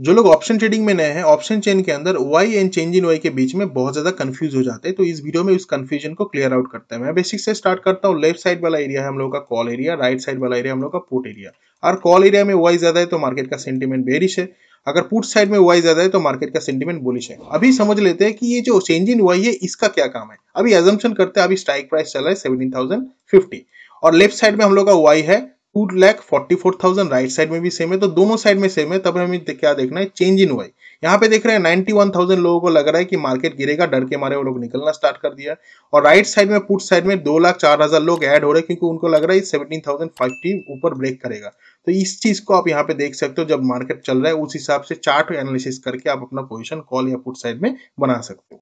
जो लोग option trading में नए हैं ऑप्शन चेन के अंदर OI and change in OI के बीच में बहुत ज्यादा कंफ्यूज हो जाते हैं तो इस वीडियो में उस कंफ्यूजन को क्लियर आउट करते हैं मैं बेसिक से स्टार्ट करता हूँ लेफ्ट साइड वाला एरिया है हम लोग का कॉल एरिया राइट साइड वाला एरिया हम लोग का पुट एरिया और कॉल एरिया में वाई ज्यादा है तो मार्केट का सेंटीमेंट बेरिश है अगर पुट साइड में वाई ज्यादा है तो मार्केट का सेंटीमेंट बुलिश है अभी समझ लेते हैं कि ये जो चेंज इन वाई है इसका क्या काम है अभी एजम्पन करते हैं अभी स्ट्राइक प्राइस चला है सेवेंटीन और लेफ्ट साइड में हम लोग का वाई है two lakh forty four thousand right side में भी सेम है तो दोनों साइड में सेम है तब हमें क्या देखना है चेंज इन वाई यहाँ पे देख रहे हैं नाइन्टी वन थाउजेंड लोगों को लग रहा है कि मार्केट गिरेगा डर के मारे वो लोग निकलना स्टार्ट कर दिया और राइट साइड में पुट साइड में दो लाख चार हजार लोग ऐड हो रहे हैं क्योंकि उनको लग रहा है सेवेंटीन थाउजेंड फाइव ऊपर ब्रेक करेगा तो इस चीज को आप यहाँ पे देख सकते हो जब मार्केट चल रहा है उस हिसाब से चार्ट एनालिसिस करके आप अपना पोजिशन कॉल या पुट साइड में बना सकते हो